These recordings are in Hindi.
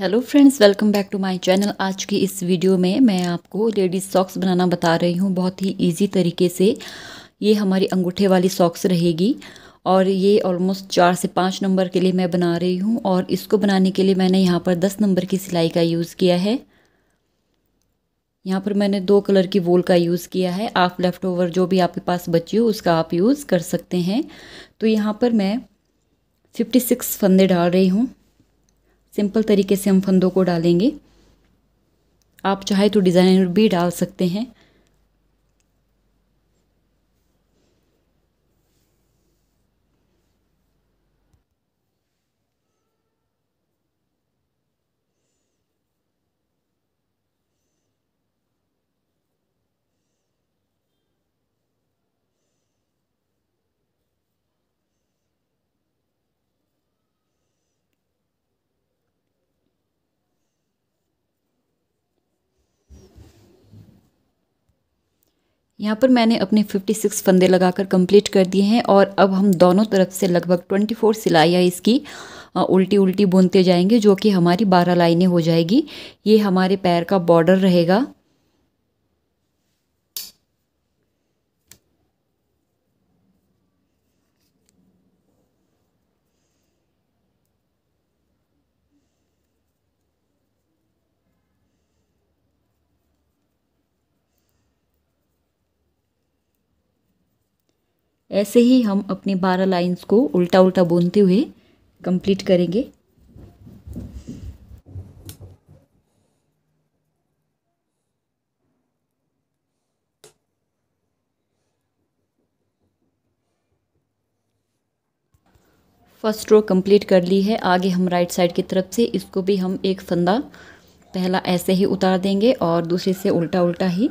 hello friends welcome back to my channel आज की इस वीडियो में मैं आपको लेडीज़ सॉक्स बनाना बता रही हूँ बहुत ही इजी तरीके से ये हमारी अंगूठे वाली सॉक्स रहेगी और ये ऑलमोस्ट चार से पाँच नंबर के लिए मैं बना रही हूँ और इसको बनाने के लिए मैंने यहाँ पर दस नंबर की सिलाई का यूज़ किया है यहाँ पर मैंने दो कलर की वोल का यूज़ किया है आप लेफ़्ट ओवर जो भी आपके पास बची हो उसका आप यूज़ कर सकते हैं तो यहाँ पर मैं फिफ्टी सिक्स फंदे डाल रही हूँ सिंपल तरीके से हम फंदों को डालेंगे आप चाहे तो डिज़ाइनर भी डाल सकते हैं यहाँ पर मैंने अपने 56 फंदे लगाकर कंप्लीट कर दिए हैं और अब हम दोनों तरफ से लगभग 24 सिलाइयाँ इसकी उल्टी उल्टी बुनते जाएंगे जो कि हमारी 12 लाइनें हो जाएगी ये हमारे पैर का बॉर्डर रहेगा ऐसे ही हम अपने बारह लाइंस को उल्टा उल्टा बुनते हुए कंप्लीट करेंगे फर्स्ट रो कंप्लीट कर ली है आगे हम राइट साइड की तरफ से इसको भी हम एक फंदा पहला ऐसे ही उतार देंगे और दूसरे से उल्टा उल्टा ही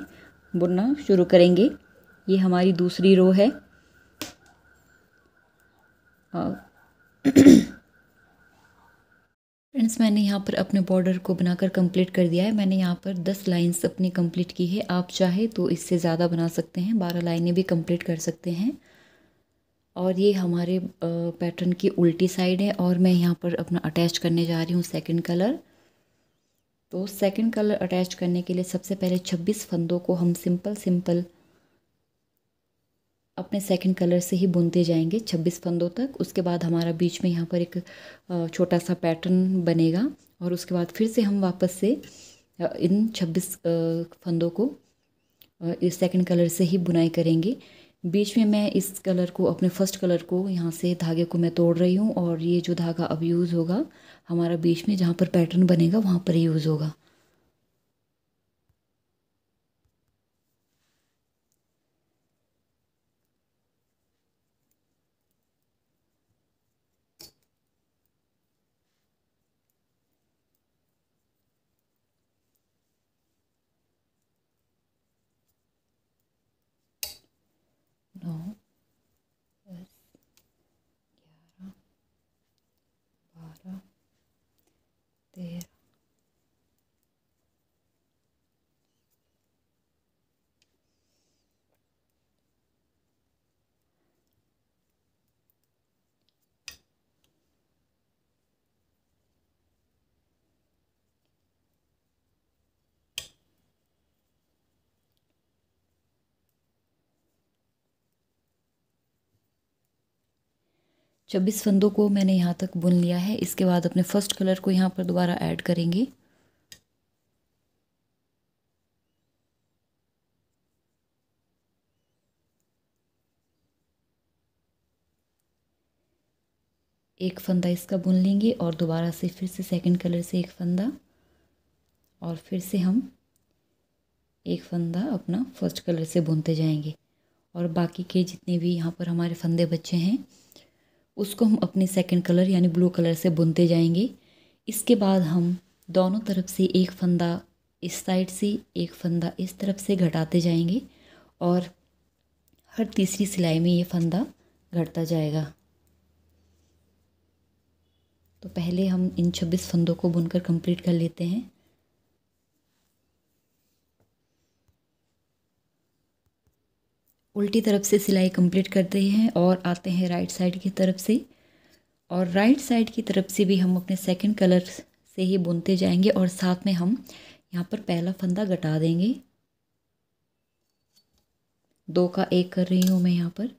बुनना शुरू करेंगे ये हमारी दूसरी रो है फ्रेंड्स uh, मैंने यहाँ पर अपने बॉर्डर को बनाकर कंप्लीट कर दिया है मैंने यहाँ पर दस लाइंस अपनी कंप्लीट की है आप चाहे तो इससे ज़्यादा बना सकते हैं बारह लाइनें भी कंप्लीट कर सकते हैं और ये हमारे पैटर्न uh, की उल्टी साइड है और मैं यहाँ पर अपना अटैच करने जा रही हूँ सेकंड कलर तो सेकंड कलर अटैच करने के लिए सबसे पहले छब्बीस फंदों को हम सिंपल सिंपल अपने सेकंड कलर से ही बुनते जाएंगे 26 फंदों तक उसके बाद हमारा बीच में यहाँ पर एक छोटा सा पैटर्न बनेगा और उसके बाद फिर से हम वापस से इन 26 फंदों को इस सेकंड कलर से ही बुनाई करेंगे बीच में मैं इस कलर को अपने फर्स्ट कलर को यहाँ से धागे को मैं तोड़ रही हूँ और ये जो धागा अब यूज़ होगा हमारा बीच में जहाँ पर पैटर्न बनेगा वहाँ पर यूज़ होगा छब्बीस फंदों को मैंने यहाँ तक बुन लिया है इसके बाद अपने फर्स्ट कलर को यहाँ पर दोबारा ऐड करेंगे एक फंदा इसका बुन लेंगे और दोबारा से फिर से सेकंड कलर से एक फंदा और फिर से हम एक फंदा अपना फर्स्ट कलर से बुनते जाएंगे और बाकी के जितने भी यहाँ पर हमारे फंदे बच्चे हैं उसको हम अपने सेकंड कलर यानी ब्लू कलर से बुनते जाएंगे इसके बाद हम दोनों तरफ से एक फंदा इस साइड से एक फंदा इस तरफ से घटाते जाएंगे और हर तीसरी सिलाई में ये फंदा घटता जाएगा तो पहले हम इन छब्बीस फंदों को बुनकर कंप्लीट कर लेते हैं उल्टी तरफ से सिलाई कंप्लीट करते हैं और आते हैं राइट साइड की तरफ से और राइट साइड की तरफ से भी हम अपने सेकंड कलर से ही बुनते जाएंगे और साथ में हम यहाँ पर पहला फंदा घटा देंगे दो का एक कर रही हूँ मैं यहाँ पर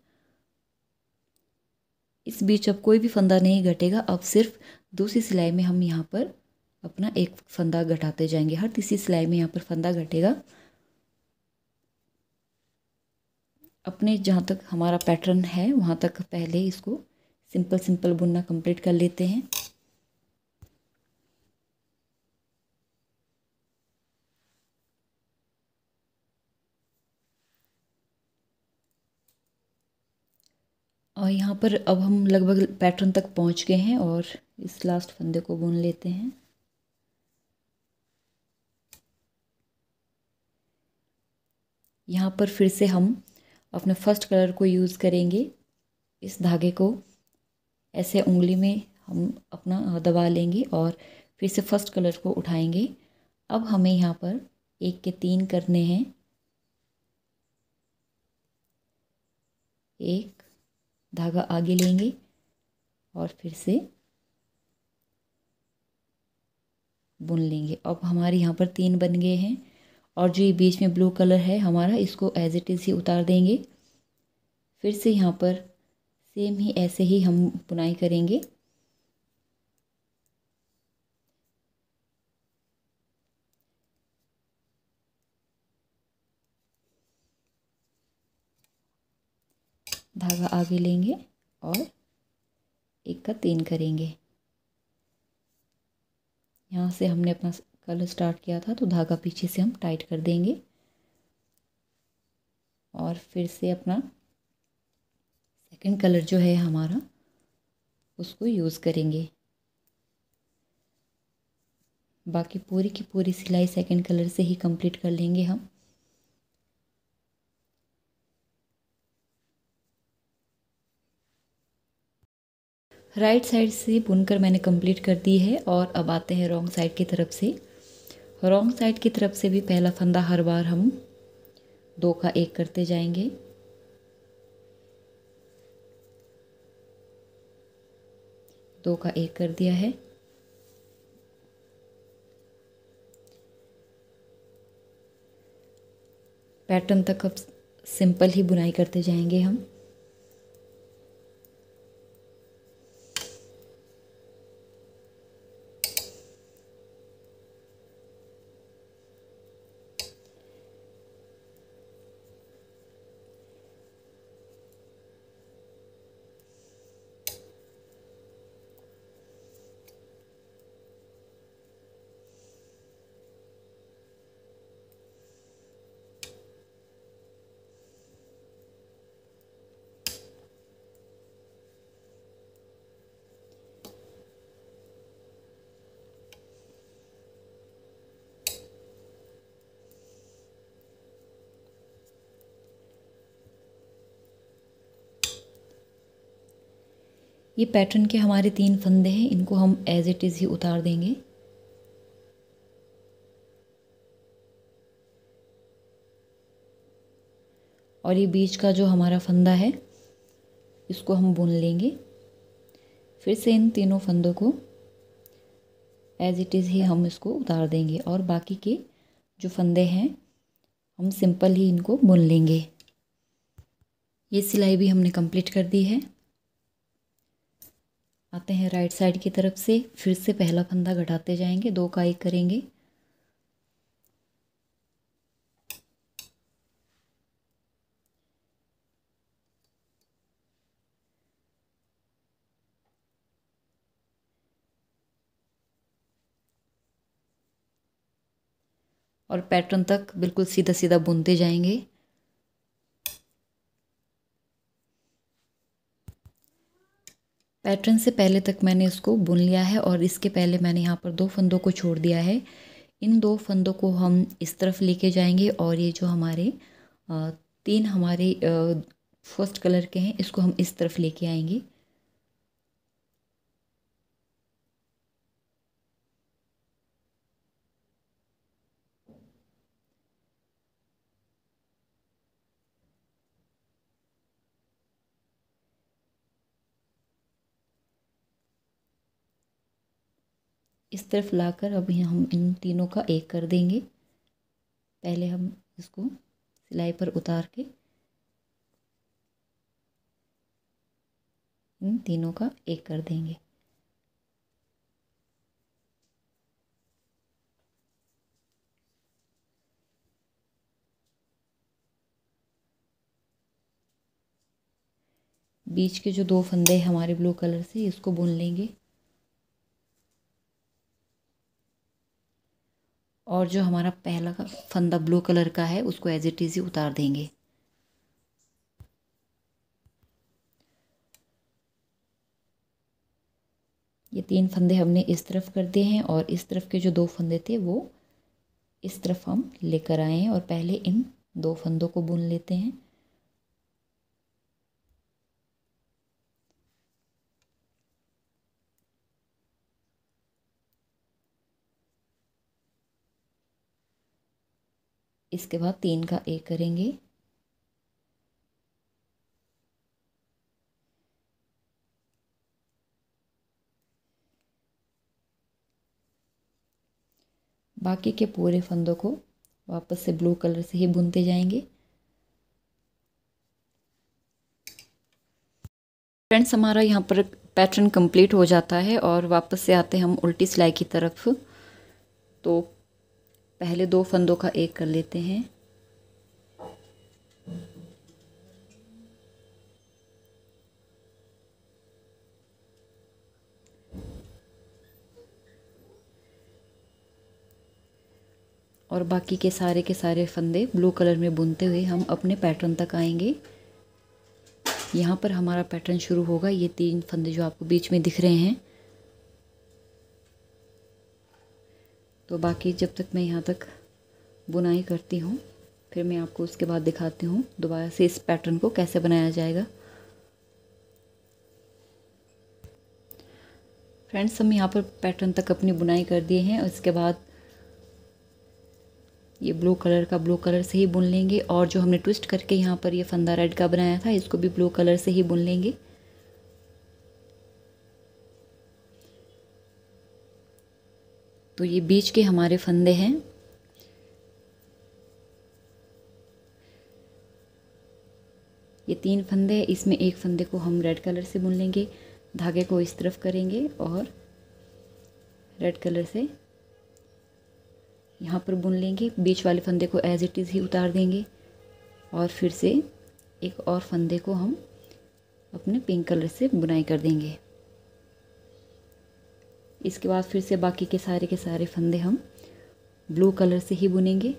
इस बीच अब कोई भी फंदा नहीं घटेगा अब सिर्फ दूसरी सिलाई में हम यहाँ पर अपना एक फंदा घटाते जाएंगे हर तीसरी सिलाई में यहाँ पर फंदा घटेगा अपने जहाँ तक हमारा पैटर्न है वहाँ तक पहले इसको सिंपल सिंपल बुनना कंप्लीट कर लेते हैं और यहाँ पर अब हम लगभग पैटर्न तक पहुँच गए हैं और इस लास्ट फंदे को बुन लेते हैं यहाँ पर फिर से हम अपने फर्स्ट कलर को यूज़ करेंगे इस धागे को ऐसे उंगली में हम अपना दबा लेंगे और फिर से फर्स्ट कलर को उठाएंगे अब हमें यहाँ पर एक के तीन करने हैं एक धागा आगे लेंगे और फिर से बुन लेंगे अब हमारे यहाँ पर तीन बन गए हैं और जो ये बीच में ब्लू कलर है हमारा इसको एज इट इज़ ही उतार देंगे फिर से यहाँ पर सेम ही ऐसे ही हम बुनाई करेंगे धागा आगे लेंगे और एक का तीन करेंगे यहाँ से हमने अपना कलर स्टार्ट किया था तो धागा पीछे से हम टाइट कर देंगे और फिर से अपना सेकंड कलर जो है हमारा उसको यूज़ करेंगे बाकी पूरी की पूरी सिलाई सेकंड कलर से ही कंप्लीट कर लेंगे हम राइट साइड से बुनकर मैंने कंप्लीट कर दी है और अब आते हैं रॉन्ग साइड की तरफ से रॉन्ग साइड की तरफ से भी पहला फंदा हर बार हम दो का एक करते जाएंगे दो का एक कर दिया है पैटर्न तक अब सिंपल ही बुनाई करते जाएंगे हम ये पैटर्न के हमारे तीन फंदे हैं इनको हम एज़ इट इज़ ही उतार देंगे और ये बीच का जो हमारा फंदा है इसको हम बुन लेंगे फिर से इन तीनों फंदों को एज़ इट इज़ ही हम इसको उतार देंगे और बाकी के जो फंदे हैं हम सिंपल ही इनको बुन लेंगे ये सिलाई भी हमने कंप्लीट कर दी है आते हैं राइट साइड की तरफ से फिर से पहला फंदा घटाते जाएंगे दो का एक करेंगे और पैटर्न तक बिल्कुल सीधा सीधा बुनते जाएंगे पैटर्न से पहले तक मैंने इसको बुन लिया है और इसके पहले मैंने यहाँ पर दो फंदों को छोड़ दिया है इन दो फंदों को हम इस तरफ लेके जाएंगे और ये जो हमारे तीन हमारे फर्स्ट कलर के हैं इसको हम इस तरफ लेके आएंगे इस तरफ लाकर अब यहाँ हम इन तीनों का एक कर देंगे पहले हम इसको सिलाई पर उतार के इन तीनों का एक कर देंगे बीच के जो दो फंदे हमारे ब्लू कलर से इसको बुन लेंगे और जो हमारा पहला फंदा ब्लू कलर का है उसको एज इट इज़ ही उतार देंगे ये तीन फंदे हमने इस तरफ कर दिए हैं और इस तरफ के जो दो फंदे थे वो इस तरफ हम लेकर आए हैं और पहले इन दो फंदों को बुन लेते हैं इसके बाद तीन का एक करेंगे बाकी के पूरे फंदों को वापस से ब्लू कलर से ही बुनते जाएंगे फ्रेंड्स हमारा यहाँ पर पैटर्न कंप्लीट हो जाता है और वापस से आते हम उल्टी सिलाई की तरफ तो पहले दो फंदों का एक कर लेते हैं और बाकी के सारे के सारे फंदे ब्लू कलर में बुनते हुए हम अपने पैटर्न तक आएंगे यहाँ पर हमारा पैटर्न शुरू होगा ये तीन फंदे जो आपको बीच में दिख रहे हैं तो बाकी जब तक मैं यहाँ तक बुनाई करती हूँ फिर मैं आपको उसके बाद दिखाती हूँ दोबारा से इस पैटर्न को कैसे बनाया जाएगा फ्रेंड्स हम यहाँ पर पैटर्न तक अपनी बुनाई कर दिए हैं उसके बाद ये ब्लू कलर का ब्लू कलर से ही बुन लेंगे और जो हमने ट्विस्ट करके यहाँ पर ये फंदा रेड का बनाया था इसको भी ब्लू कलर से ही बुन लेंगे तो ये बीच के हमारे फंदे हैं ये तीन फंदे हैं इसमें एक फंदे को हम रेड कलर से बुन लेंगे धागे को इस तरफ करेंगे और रेड कलर से यहाँ पर बुन लेंगे बीच वाले फंदे को एज इट इज़ ही उतार देंगे और फिर से एक और फंदे को हम अपने पिंक कलर से बुनाई कर देंगे इसके बाद फिर से बाकी के सारे के सारे फंदे हम ब्लू कलर से ही बुनेंगे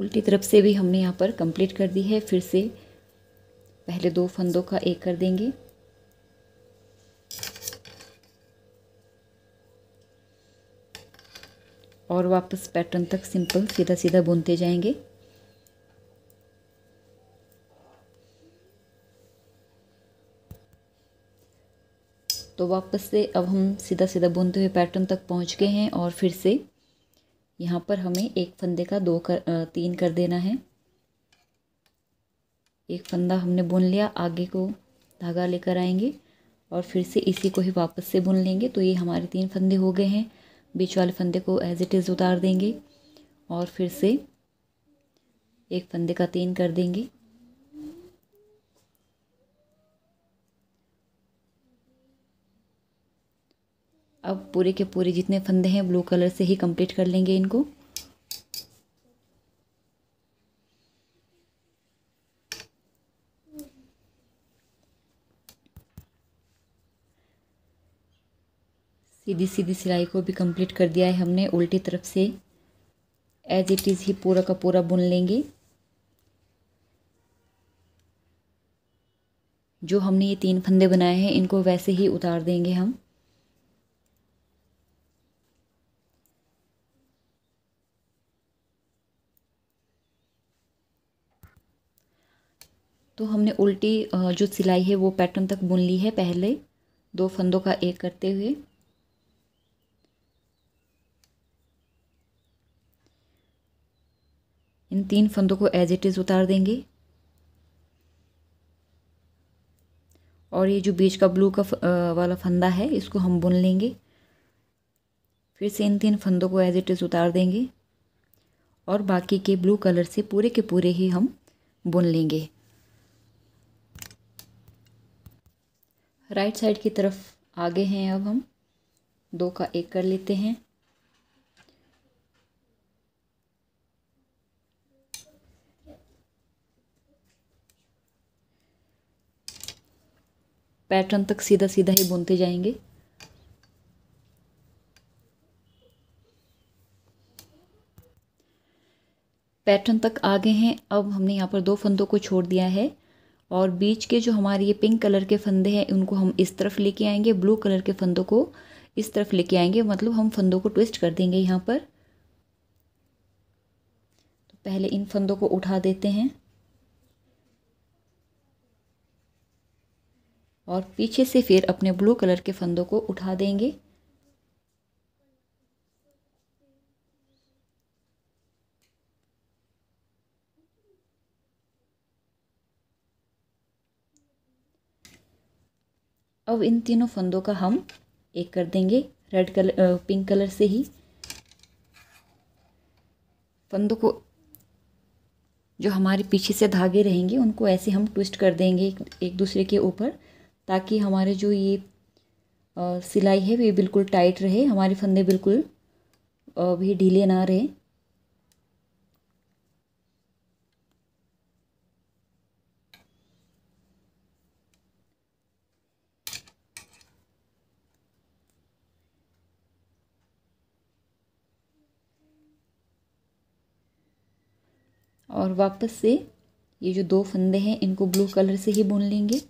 उल्टी तरफ से भी हमने यहाँ पर कंप्लीट कर दी है फिर से पहले दो फंदों का एक कर देंगे और वापस पैटर्न तक सिंपल सीधा सीधा बुनते जाएंगे तो वापस से अब हम सीधा सीधा बुनते हुए पैटर्न तक पहुंच गए हैं और फिर से यहाँ पर हमें एक फंदे का दो कर तीन कर देना है एक फंदा हमने बुन लिया आगे को धागा लेकर आएंगे और फिर से इसी को ही वापस से बुन लेंगे तो ये हमारे तीन फंदे हो गए हैं बीच वाले फंदे को एज इट इज़ उतार देंगे और फिर से एक फंदे का तीन कर देंगे अब पूरे के पूरे जितने फंदे हैं ब्लू कलर से ही कंप्लीट कर लेंगे इनको सीधी सीधी सिलाई को भी कंप्लीट कर दिया है हमने उल्टी तरफ से एज इट इज़ ही पूरा का पूरा बुन लेंगे जो हमने ये तीन फंदे बनाए हैं इनको वैसे ही उतार देंगे हम तो हमने उल्टी जो सिलाई है वो पैटर्न तक बुन ली है पहले दो फंदों का एक करते हुए इन तीन फंदों को एज इट इज़ उतार देंगे और ये जो बीच का ब्लू का वाला फंदा है इसको हम बुन लेंगे फिर से इन तीन फंदों को एज इट इज़ उतार देंगे और बाकी के ब्लू कलर से पूरे के पूरे ही हम बुन लेंगे राइट साइड की तरफ आगे हैं अब हम दो का एक कर लेते हैं पैटर्न तक सीधा सीधा ही बुनते जाएंगे पैटर्न तक आ गए हैं अब हमने यहाँ पर दो फंदों को छोड़ दिया है और बीच के जो हमारे ये पिंक कलर के फंदे हैं उनको हम इस तरफ लेके आएंगे ब्लू कलर के फंदों को इस तरफ लेके आएंगे मतलब हम फंदों को ट्विस्ट कर देंगे यहाँ पर तो पहले इन फंदों को उठा देते हैं और पीछे से फिर अपने ब्लू कलर के फंदों को उठा देंगे अब इन तीनों फंदों का हम एक कर देंगे रेड कलर पिंक कलर से ही फंदों को जो हमारे पीछे से धागे रहेंगे उनको ऐसे हम ट्विस्ट कर देंगे एक दूसरे के ऊपर ताकि हमारे जो ये सिलाई है वे बिल्कुल टाइट रहे हमारे फंदे बिल्कुल भी ढीले ना रहे और वापस से ये जो दो फंदे हैं इनको ब्लू कलर से ही बुन लेंगे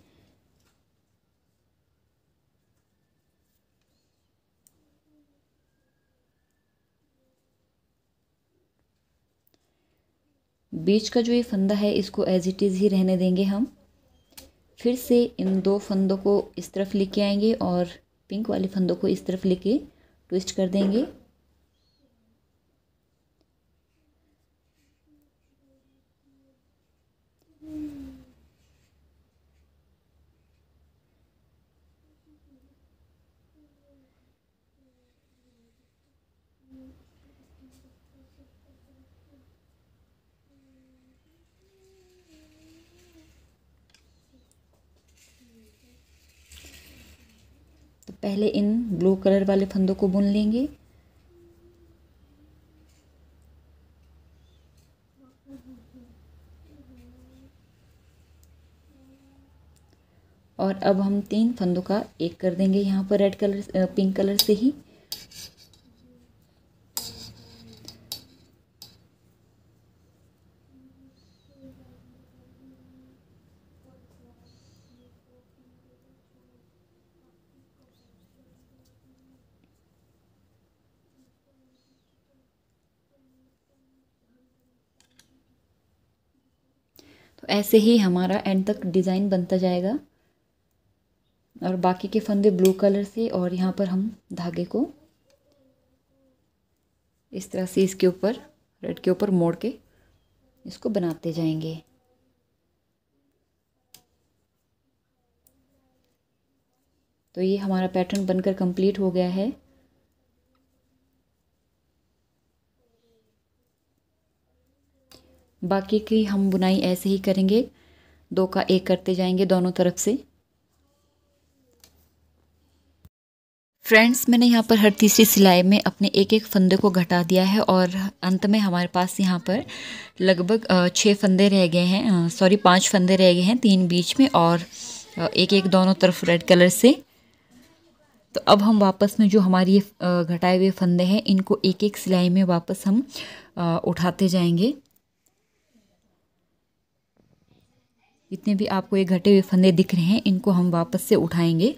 बीच का जो ये फंदा है इसको एज इट इज़ ही रहने देंगे हम फिर से इन दो फंदों को इस तरफ लेके आएंगे और पिंक वाले फंदों को इस तरफ लेके ट्विस्ट कर देंगे पहले इन ब्लू कलर वाले फंदों को बुन लेंगे और अब हम तीन फंदों का एक कर देंगे यहाँ पर रेड कलर पिंक कलर से ही तो ऐसे ही हमारा एंड तक डिज़ाइन बनता जाएगा और बाकी के फंदे ब्लू कलर से और यहाँ पर हम धागे को इस तरह से इसके ऊपर रेड के ऊपर मोड़ के इसको बनाते जाएंगे तो ये हमारा पैटर्न बनकर कंप्लीट हो गया है बाकी की हम बुनाई ऐसे ही करेंगे दो का एक करते जाएंगे दोनों तरफ से फ्रेंड्स मैंने यहाँ पर हर तीसरी सिलाई में अपने एक एक फंदे को घटा दिया है और अंत में हमारे पास यहाँ पर लगभग छः फंदे रह गए हैं सॉरी पांच फंदे रह गए हैं तीन बीच में और एक एक दोनों तरफ रेड कलर से तो अब हम वापस में जो हमारी घटाए हुए फंदे हैं इनको एक एक सिलाई में वापस हम उठाते जाएंगे जितने भी आपको ये घटे हुए फंदे दिख रहे हैं इनको हम वापस से उठाएंगे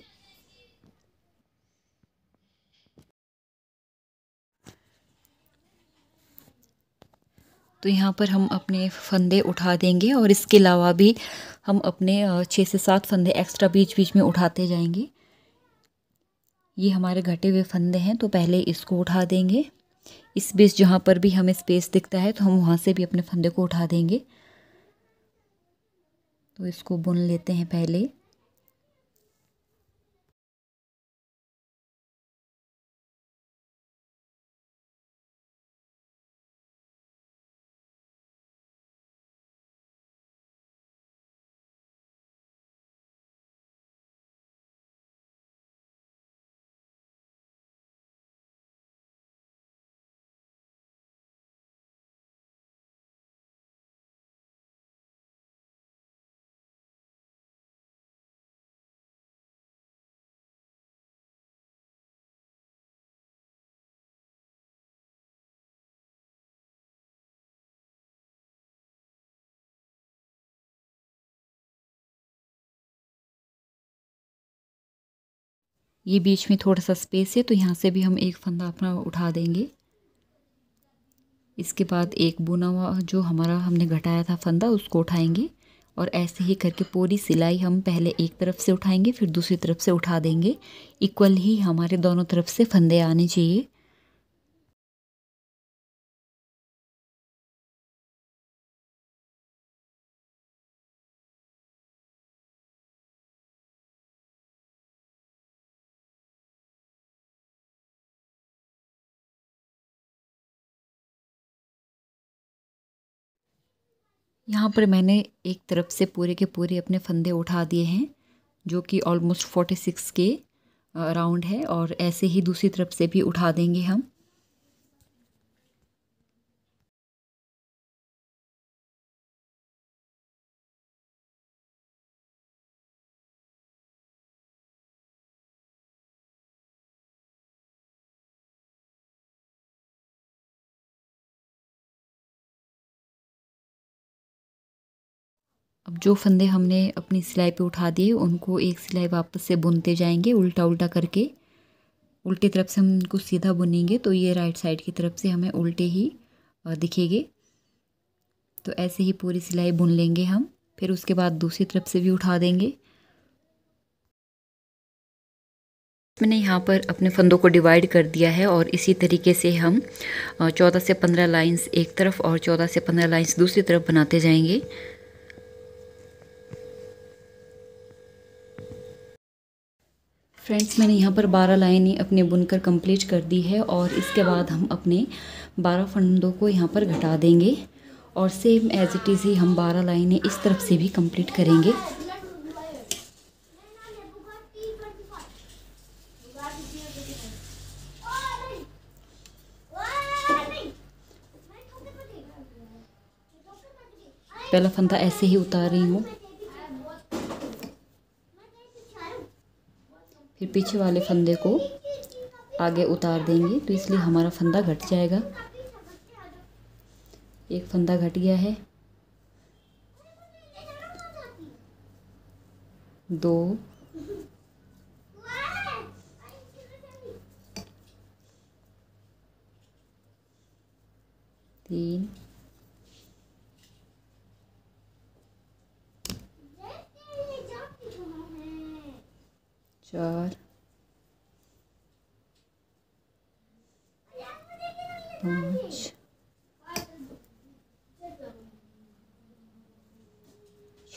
तो यहाँ पर हम अपने फंदे उठा देंगे और इसके अलावा भी हम अपने छः से सात फंदे एक्स्ट्रा बीच बीच में उठाते जाएंगे ये हमारे घटे हुए फंदे हैं तो पहले इसको उठा देंगे इस बीच जहाँ पर भी हमें स्पेस दिखता है तो हम वहाँ से भी अपने फंदे को उठा देंगे तो इसको बुन लेते हैं पहले ये बीच में थोड़ा सा स्पेस है तो यहाँ से भी हम एक फंदा अपना उठा देंगे इसके बाद एक बुना हुआ जो हमारा हमने घटाया था फंदा उसको उठाएंगे और ऐसे ही करके पूरी सिलाई हम पहले एक तरफ से उठाएंगे फिर दूसरी तरफ से उठा देंगे इक्वल ही हमारे दोनों तरफ से फंदे आने चाहिए यहाँ पर मैंने एक तरफ से पूरे के पूरे अपने फंदे उठा दिए हैं जो कि ऑलमोस्ट फोर्टी सिक्स के अराउंड है और ऐसे ही दूसरी तरफ से भी उठा देंगे हम अब जो फंदे हमने अपनी सिलाई पे उठा दिए उनको एक सिलाई वापस से बुनते जाएंगे उल्टा उल्टा करके उल्टी तरफ से हम उनको सीधा बुनेंगे तो ये राइट साइड की तरफ से हमें उल्टे ही दिखेंगे तो ऐसे ही पूरी सिलाई बुन लेंगे हम फिर उसके बाद दूसरी तरफ से भी उठा देंगे मैंने यहाँ पर अपने फंदों को डिवाइड कर दिया है और इसी तरीके से हम चौदह से पंद्रह लाइंस एक तरफ और चौदह से पंद्रह लाइंस दूसरी तरफ बनाते जाएंगे फ्रेंड्स मैंने यहाँ पर 12 लाइनें अपने बुनकर कंप्लीट कर दी है और इसके बाद हम अपने 12 फंदों को यहाँ पर घटा देंगे और सेम एज इट इज़ ही हम 12 लाइनें इस तरफ से भी कंप्लीट करेंगे पहला फंदा ऐसे ही उतार रही हूँ पीछे वाले फंदे को आगे उतार देंगे तो इसलिए हमारा फंदा घट जाएगा एक फंदा घट गया है दो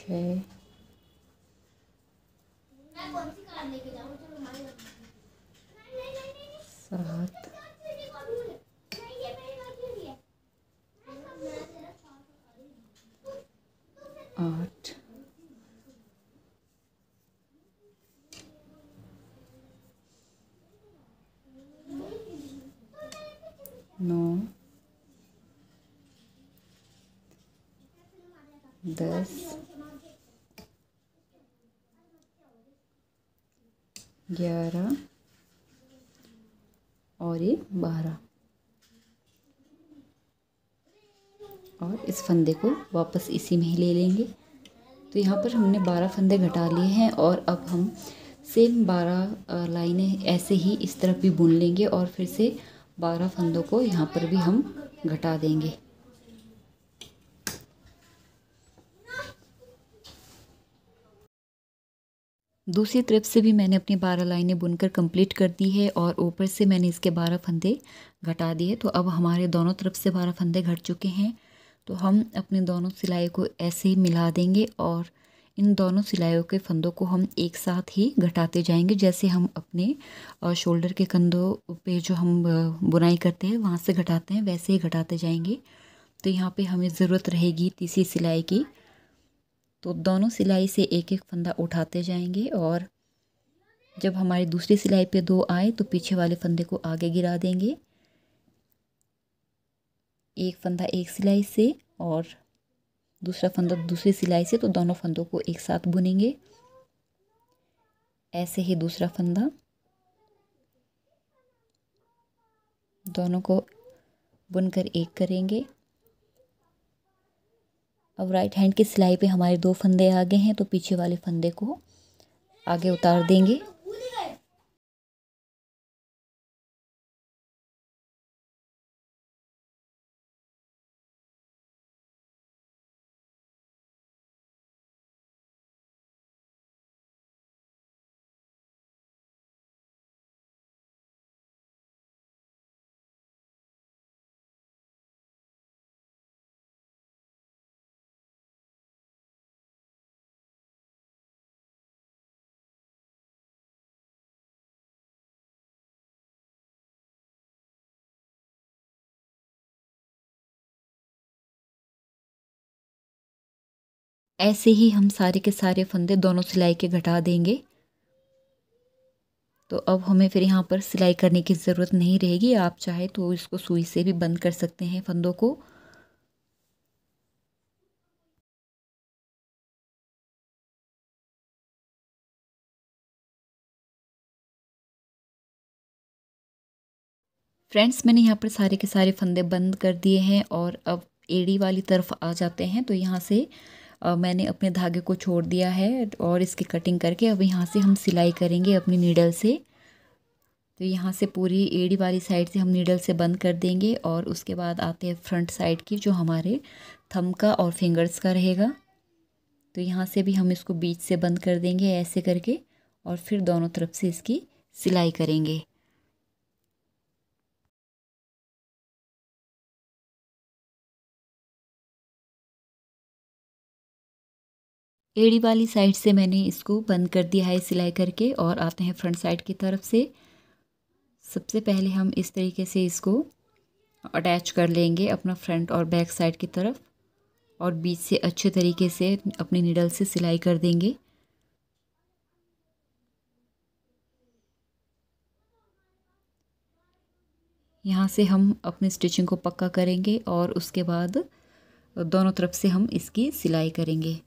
छः सात आठ नौ दस ग्यारह और ये बारह और इस फंदे को वापस इसी में ही ले लेंगे तो यहाँ पर हमने बारह फंदे घटा लिए हैं और अब हम सेम बारह लाइनें ऐसे ही इस तरफ भी बुन लेंगे और फिर से बारह फंदों को यहाँ पर भी हम घटा देंगे दूसरी तरफ से भी मैंने अपनी बारह लाइनें बुनकर कंप्लीट कर दी है और ऊपर से मैंने इसके बारह फंदे घटा दिए तो अब हमारे दोनों तरफ से बारह फंदे घट चुके हैं तो हम अपने दोनों सिलाई को ऐसे ही मिला देंगे और इन दोनों सिलाइयों के फंदों को हम एक साथ ही घटाते जाएंगे जैसे हम अपने शोल्डर के कंधों पे जो हम बुनाई करते हैं वहाँ से घटाते हैं वैसे ही घटाते जाएंगे तो यहाँ पे हमें ज़रूरत रहेगी तीसरी सिलाई की तो दोनों सिलाई से एक एक फंदा उठाते जाएंगे और जब हमारी दूसरी सिलाई पे दो आए तो पीछे वाले फंदे को आगे गिरा देंगे एक फंदा एक सिलाई से और दूसरा फंदा दूसरी सिलाई से तो दोनों फंदों को एक साथ बुनेंगे ऐसे ही दूसरा फंदा दोनों को बुनकर एक करेंगे अब राइट हैंड की सिलाई पे हमारे दो फंदे आ गए हैं तो पीछे वाले फंदे को आगे उतार देंगे ऐसे ही हम सारे के सारे फंदे दोनों सिलाई के घटा देंगे तो अब हमें फिर यहाँ पर सिलाई करने की ज़रूरत नहीं रहेगी आप चाहे तो इसको सुई से भी बंद कर सकते हैं फंदों को फ्रेंड्स मैंने यहाँ पर सारे के सारे फंदे बंद कर दिए हैं और अब एड़ी वाली तरफ आ जाते हैं तो यहाँ से मैंने अपने धागे को छोड़ दिया है और इसकी कटिंग करके अब यहाँ से हम सिलाई करेंगे अपनी नीडल से तो यहाँ से पूरी एड़ी वाली साइड से हम नीडल से बंद कर देंगे और उसके बाद आते हैं फ्रंट साइड की जो हमारे थम का और फिंगर्स का रहेगा तो यहाँ से भी हम इसको बीच से बंद कर देंगे ऐसे करके और फिर दोनों तरफ से इसकी सिलाई करेंगे एड़ी वाली साइड से मैंने इसको बंद कर दिया है सिलाई करके और आते हैं फ्रंट साइड की तरफ से सबसे पहले हम इस तरीके से इसको अटैच कर लेंगे अपना फ्रंट और बैक साइड की तरफ और बीच से अच्छे तरीके से अपने निडल से सिलाई कर देंगे यहाँ से हम अपने स्टिचिंग को पक्का करेंगे और उसके बाद दोनों तरफ से हम इसकी सिलाई करेंगे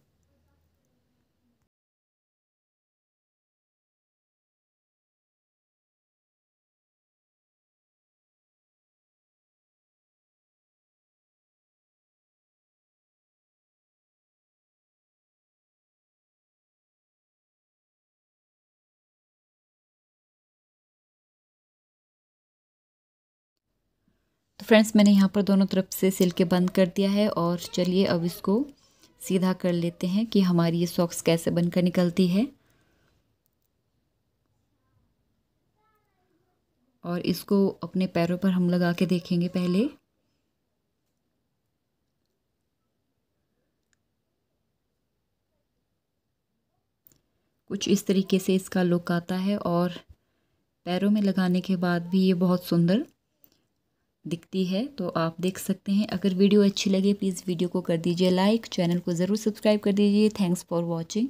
फ्रेंड्स मैंने यहाँ पर दोनों तरफ से सिल के बंद कर दिया है और चलिए अब इसको सीधा कर लेते हैं कि हमारी ये सॉक्स कैसे बनकर निकलती है और इसको अपने पैरों पर हम लगा के देखेंगे पहले कुछ इस तरीके से इसका लुक आता है और पैरों में लगाने के बाद भी ये बहुत सुंदर दिखती है तो आप देख सकते हैं अगर वीडियो अच्छी लगे प्लीज़ वीडियो को कर दीजिए लाइक चैनल को ज़रूर सब्सक्राइब कर दीजिए थैंक्स फॉर वॉचिंग